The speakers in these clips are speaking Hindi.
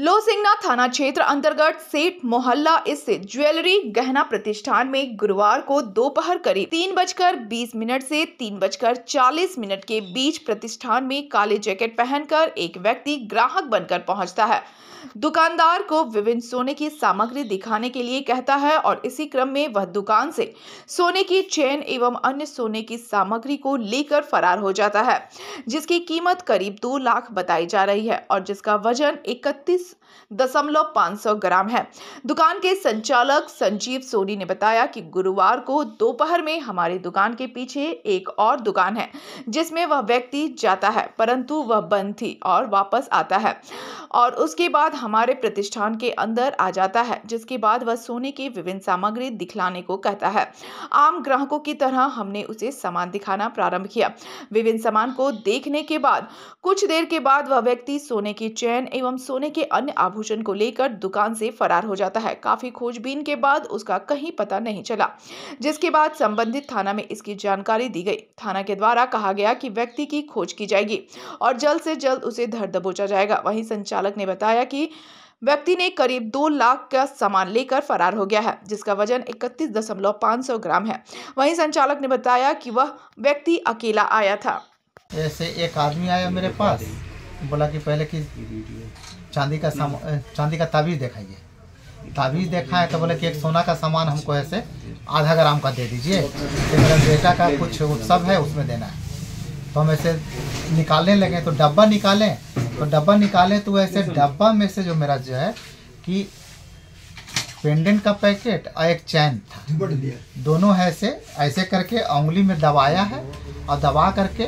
लोसिंगना थाना क्षेत्र अंतर्गत सेठ मोहल्ला स्थित ज्वेलरी गहना प्रतिष्ठान में गुरुवार को दोपहर करीब तीन बजकर बीस मिनट से तीन बजकर चालीस मिनट के बीच प्रतिष्ठान में काले जैकेट पहनकर एक व्यक्ति ग्राहक बनकर पहुंचता है दुकानदार को विभिन्न सोने की सामग्री दिखाने के लिए कहता है और इसी क्रम में वह दुकान से सोने की चेन एवं अन्य सोने की सामग्री को लेकर फरार हो जाता है जिसकी कीमत करीब दो लाख बताई जा रही है और जिसका वजन इकतीस उनतीस दशमलव पाँच सौ ग्राम है दुकान के संचालक संजीव सोनी ने बताया कि गुरुवार को दोपहर में हमारी दुकान के पीछे एक और दुकान है जिसमें वह व्यक्ति जाता है परंतु वह बंद थी और वापस आता है और उसके बाद हमारे प्रतिष्ठान के अंदर आ जाता है जिसके बाद वह सोने की विभिन्न सामग्री दिखलाने को कहता है आम ग्राहकों की तरह हमने उसे सामान दिखाना प्रारंभ किया विभिन्न सामान को देखने के बाद कुछ देर के बाद वह व्यक्ति सोने की चैन एवं सोने के अन्य आभूषण को लेकर दुकान से फरार हो जाता है काफ़ी खोजबीन के बाद उसका कहीं पता नहीं चला जिसके बाद संबंधित थाना में इसकी जानकारी दी गई थाना के द्वारा कहा गया कि व्यक्ति की खोज की जाएगी और जल्द से जल्द उसे धर दबोचा जाएगा वहीं संचालक ने बताया कि व्यक्ति ने करीब दो लाख का सामान लेकर फरार हो गया है जिसका वजन इकतीस दशमलव पाँच सौ ग्राम है वहीं संचालक ने बताया कि वह व्यक्ति अकेला आया था ऐसे एक आदमी आया मेरे पास बोला कि पहले कि चांदी का साम हम्म। चांदी का ताबीज दिखाइए ताबीज देखा है तो बोले कि एक सोना का सामान हमको ऐसे आधा ग्राम का दे दीजिए मेरा बेटा का कुछ उत्सव है उसमें देना है तो हम ऐसे निकालने लगे तो डब्बा निकालें तो डब्बा निकालें तो ऐसे डब्बा में से जो मेरा जो है कि पेंडेंट का पैकेट और एक चैन था दोनों है ऐसे ऐसे करके उंगली में दबाया है और दबा करके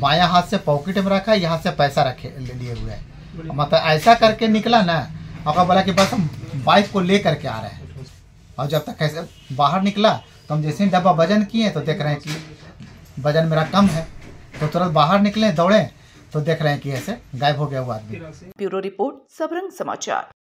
बाया हाथ से पॉकेट में रखा है यहाँ से पैसा रखे लिए हुए है मतलब ऐसा करके निकला ना और बोला कि बस हम बाइक को ले करके आ रहे हैं और जब तक कैसे बाहर निकला तो हम जैसे ही डब्बा वजन किए तो देख रहे हैं कि वजन मेरा कम है तो तुरंत बाहर निकले दौड़े तो देख रहे हैं कि ऐसे गायब हो गया वो आदमी ब्यूरो रिपोर्ट सबरंग समाचार